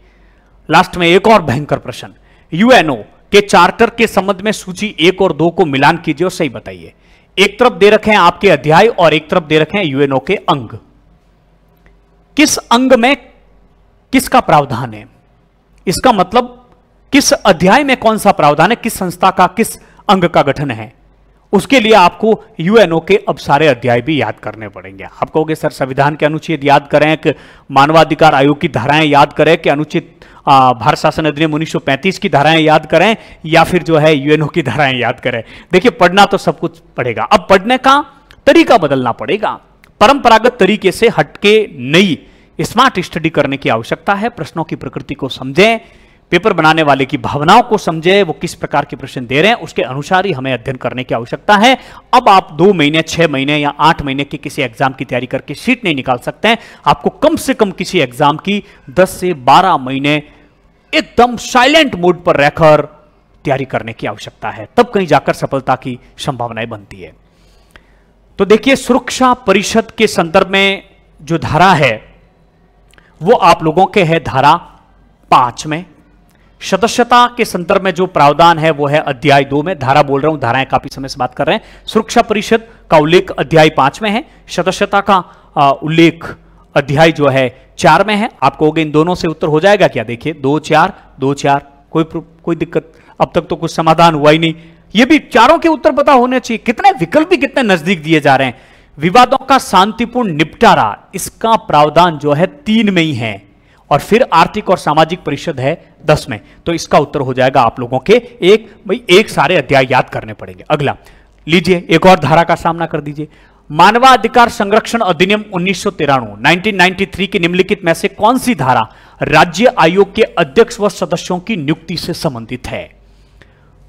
[SPEAKER 1] लास्ट में एक और भयंकर प्रश्न यूएनओ के चार्टर के संबंध में सूची एक और दो को मिलान कीजिए और सही बताइए एक तरफ दे रखे हैं आपके अध्याय और एक तरफ दे रखे हैं यूएनओ के अंग किस अंग में किसका प्रावधान है इसका मतलब किस अध्याय में कौन सा प्रावधान है किस संस्था का किस अंग का गठन है उसके लिए आपको यूएनओ के अब सारे अध्याय भी याद करने पड़ेंगे आप कहोगे सर संविधान के अनुच्छेद याद करें कि मानवाधिकार आयोग की धाराएं याद करें कि अनुच्छेद भारत शासन अधिनियम पैंतीस की धाराएं याद करें या फिर जो है यूएनओ की धाराएं याद करें देखिए पढ़ना तो सब कुछ पड़ेगा अब पढ़ने का तरीका बदलना पड़ेगा परंपरागत तरीके से हटके नई स्मार्ट स्टडी करने की आवश्यकता है प्रश्नों की प्रकृति को समझें पेपर बनाने वाले की भावनाओं को समझे वो किस प्रकार के प्रश्न दे रहे हैं उसके अनुसार ही हमें अध्ययन करने की आवश्यकता है अब आप दो महीने छह महीने या आठ महीने के किसी एग्जाम की तैयारी करके सीट नहीं निकाल सकते हैं आपको कम से कम किसी एग्जाम की दस से बारह महीने एकदम साइलेंट मोड पर रहकर तैयारी करने की आवश्यकता है तब कहीं जाकर सफलता की संभावनाएं बनती है तो देखिए सुरक्षा परिषद के संदर्भ में जो धारा है वो आप लोगों के है धारा पांच में सदस्यता के संदर्भ में जो प्रावधान है वो है अध्याय दो में धारा बोल रहा हूं धाराएं काफी समय से बात कर रहे हैं सुरक्षा परिषद का उल्लेख अध्याय पांच में है सदस्यता का उल्लेख अध्याय जो है चार में है आपको इन दोनों से उत्तर हो जाएगा क्या देखिए दो चार दो चार कोई कोई दिक्कत अब तक तो कुछ समाधान हुआ ही नहीं ये भी चारों के उत्तर पता होने चाहिए कितने विकल्प भी कितने नजदीक दिए जा रहे हैं विवादों का शांतिपूर्ण निपटारा इसका प्रावधान जो है तीन में ही है और फिर आर्थिक और सामाजिक परिषद है दस में तो इसका उत्तर हो जाएगा आप लोगों के एक भाई एक सारे अध्याय याद करने पड़ेंगे अगला लीजिए एक और धारा का सामना कर दीजिए मानवाधिकार संरक्षण अधिनियम उन्नीस सौ तिरानु की निम्नलिखित में से कौन सी धारा राज्य आयोग के अध्यक्ष व सदस्यों की नियुक्ति से संबंधित है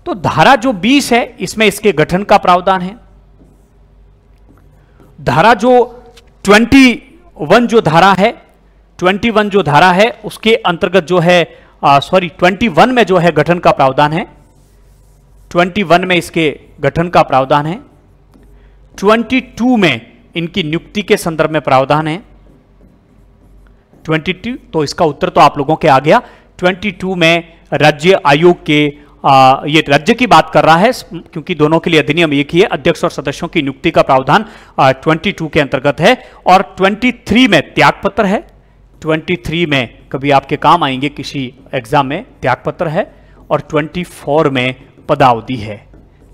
[SPEAKER 1] तो धारा जो 20 है इसमें इसके गठन का प्रावधान है धारा जो 21 जो धारा है 21 जो धारा है उसके अंतर्गत जो है सॉरी 21 में जो है गठन का प्रावधान है 21 में इसके गठन का प्रावधान है 22 में इनकी नियुक्ति के संदर्भ में प्रावधान है 22 तो इसका उत्तर तो आप लोगों के आ गया 22 में राज्य आयोग के आ, ये राज्य की बात कर रहा है क्योंकि दोनों के लिए अधिनियम एक ही है अध्यक्ष और सदस्यों की नियुक्ति का प्रावधान आ, 22 के अंतर्गत है और 23 में त्यागपत्र है 23 में कभी आपके काम आएंगे किसी एग्जाम में त्यागपत्र है और 24 में पदावधि है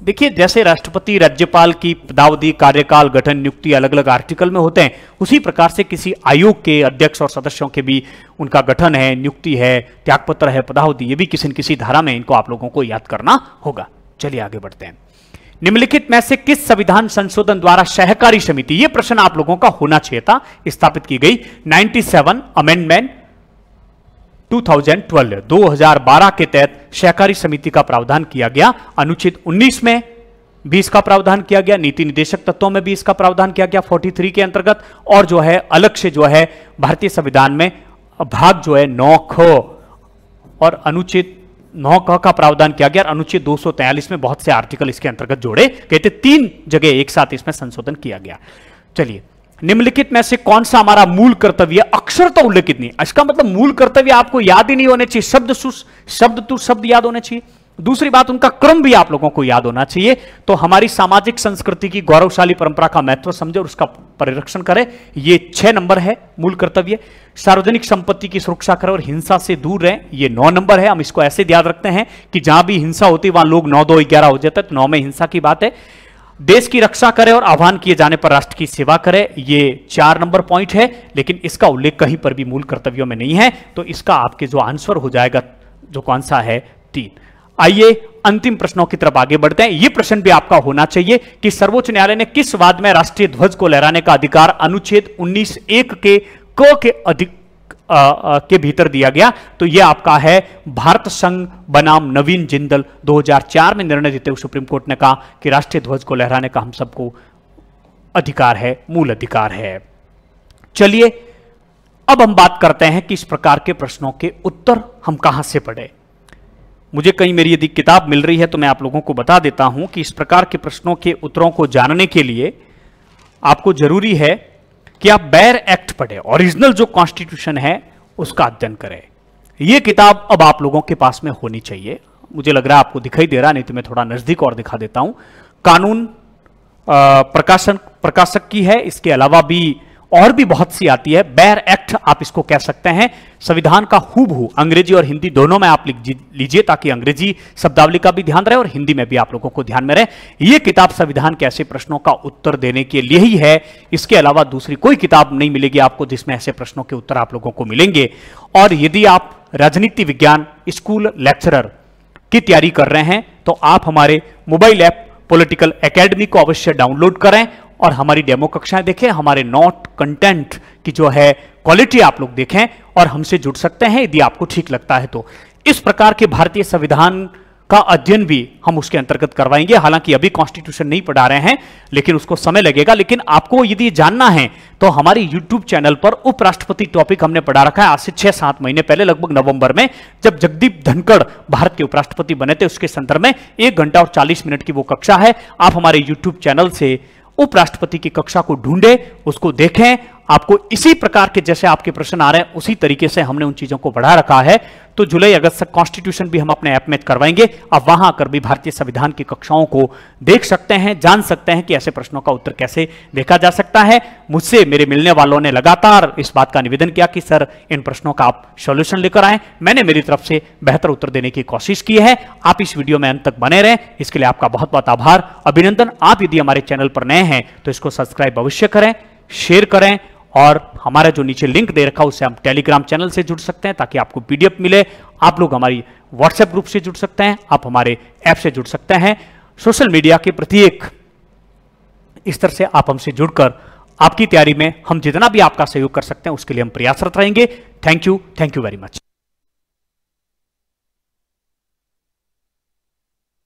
[SPEAKER 1] देखिए जैसे राष्ट्रपति राज्यपाल की पदावधि कार्यकाल गठन नियुक्ति अलग अलग आर्टिकल में होते हैं उसी प्रकार से किसी आयोग के अध्यक्ष और सदस्यों के भी उनका गठन है नियुक्ति है त्यागपत्र है पदावधि ये भी किसी न किसी धारा में इनको आप लोगों को याद करना होगा चलिए आगे बढ़ते हैं निम्नलिखित में से किस संविधान संशोधन द्वारा सहकारी समिति ये प्रश्न आप लोगों का होना चाहिए था स्थापित की गई 97 अमेंडमेंट 2012 2012 के तहत सहकारी समिति का प्रावधान किया गया अनुच्छेद 19 में भी इसका प्रावधान किया गया नीति निदेशक तत्वों में भी इसका प्रावधान किया गया 43 के अंतर्गत और जो है अलग से जो है भारतीय संविधान में भाग जो है नौ ख और अनुच्छेद नौ क का प्रावधान किया गया और अनुच्छेद दो में बहुत से आर्टिकल इसके अंतर्गत जोड़े गए थे तीन जगह एक साथ इसमें संशोधन किया गया चलिए निम्नलिखित में से कौन सा हमारा मूल कर्तव्य अक्षर तो उल्लेखित नहीं इसका मतलब मूल कर्तव्य आपको याद ही नहीं होने चाहिए शब्द शब्द तू शब्द याद होने चाहिए दूसरी बात उनका क्रम भी आप लोगों को याद होना चाहिए तो हमारी सामाजिक संस्कृति की गौरवशाली परंपरा का महत्व समझे और उसका परिरक्षण करें ये छह नंबर है मूल कर्तव्य सार्वजनिक संपत्ति की सुरक्षा करें और हिंसा से दूर रहें ये नौ नंबर है हम इसको ऐसे याद रखते हैं कि जहां भी हिंसा होती वहां लोग नौ दो ग्यारह हो जाते तो नौ में हिंसा की बात है देश की रक्षा करें और आह्वान किए जाने पर राष्ट्र की सेवा करें ये चार नंबर पॉइंट है लेकिन इसका उल्लेख कहीं पर भी मूल कर्तव्यों में नहीं है तो इसका आपके जो आंसर हो जाएगा जो कौन सा है तीन आइए अंतिम प्रश्नों की तरफ आगे बढ़ते हैं यह प्रश्न भी आपका होना चाहिए कि सर्वोच्च न्यायालय ने किस वाद में राष्ट्रीय ध्वज को लहराने का अधिकार अनुच्छेद उन्नीस एक के क के अधिक के भीतर दिया गया तो यह आपका है भारत संघ बनाम नवीन जिंदल 2004 में निर्णय देते हुए सुप्रीम कोर्ट ने कहा कि राष्ट्रीय ध्वज को लहराने का हम सबको अधिकार है मूल अधिकार है चलिए अब हम बात करते हैं कि इस प्रकार के प्रश्नों के उत्तर हम कहां से पढ़े मुझे कहीं मेरी यदि किताब मिल रही है तो मैं आप लोगों को बता देता हूं कि इस प्रकार के प्रश्नों के उत्तरों को जानने के लिए आपको जरूरी है कि आप बैर एक्ट पढ़े ओरिजिनल जो कॉन्स्टिट्यूशन है उसका अध्ययन करें ये किताब अब आप लोगों के पास में होनी चाहिए मुझे लग रहा है आपको दिखाई दे रहा नहीं तो मैं थोड़ा नज़दीक और दिखा देता हूं कानून प्रकाशन प्रकाशक की है इसके अलावा भी और भी बहुत सी आती है बैर एक्ट आप इसको कह सकते हैं संविधान का हूबहू अंग्रेजी और हिंदी दोनों में आप लिख लीजिए ताकि अंग्रेजी शब्दावली का भी ध्यान रहे और हिंदी में भी आप लोगों को ध्यान में रहे ये किताब संविधान के ऐसे प्रश्नों का उत्तर देने के लिए ही है इसके अलावा दूसरी कोई किताब नहीं मिलेगी आपको जिसमें ऐसे प्रश्नों के उत्तर आप लोगों को मिलेंगे और यदि आप राजनीति विज्ञान स्कूल लेक्चरर की तैयारी कर रहे हैं तो आप हमारे मोबाइल ऐप पॉलिटिकल एकेडमी को अवश्य डाउनलोड करें और हमारी डेमो कक्षाएं देखें हमारे नोट कंटेंट की जो है क्वालिटी आप लोग देखें और हमसे जुड़ सकते हैं यदि आपको ठीक लगता है तो इस प्रकार के भारतीय संविधान का अध्ययन भी हम उसके अंतर्गत करवाएंगे हालांकि अभी कॉन्स्टिट्यूशन नहीं पढ़ा रहे हैं लेकिन उसको समय लगेगा लेकिन आपको यदि जानना है तो हमारे यूट्यूब चैनल पर उपराष्ट्रपति टॉपिक हमने पढ़ा रखा है आज से छह सात महीने पहले लगभग नवंबर में जब जगदीप धनखड़ भारत के उपराष्ट्रपति बने थे उसके संदर्भ में एक घंटा और चालीस मिनट की वो कक्षा है आप हमारे यूट्यूब चैनल से उपराष्ट्रपति की कक्षा को ढूंढे उसको देखें आपको इसी प्रकार के जैसे आपके प्रश्न आ रहे हैं उसी तरीके से हमने उन चीजों को बढ़ा रखा है तो जुलाई अगस्त तक कॉन्स्टिट्यूशन भी हम अपने ऐप में करवाएंगे अब वहां आकर भी भारतीय संविधान की कक्षाओं को देख सकते हैं जान सकते हैं कि ऐसे प्रश्नों का उत्तर कैसे देखा जा सकता है मुझसे मेरे मिलने वालों ने लगातार इस बात का निवेदन किया कि सर इन प्रश्नों का आप सोल्यूशन लेकर आए मैंने मेरी तरफ से बेहतर उत्तर देने की कोशिश की है आप इस वीडियो में अंत तक बने रहें इसके लिए आपका बहुत बहुत आभार अभिनंदन आप यदि हमारे चैनल पर नए हैं तो इसको सब्सक्राइब अवश्य करें शेयर करें और हमारा जो नीचे लिंक दे रखा उससे हम टेलीग्राम चैनल से जुड़ सकते हैं ताकि आपको पीडीएफ मिले आप लोग हमारी व्हाट्सएप ग्रुप से जुड़ सकते हैं आप हमारे ऐप से जुड़ सकते हैं सोशल मीडिया के प्रत्येक इस तरह से आप हमसे जुड़कर आपकी तैयारी में हम जितना भी आपका सहयोग कर सकते हैं उसके लिए हम प्रयासरत रहेंगे thank you thank you very much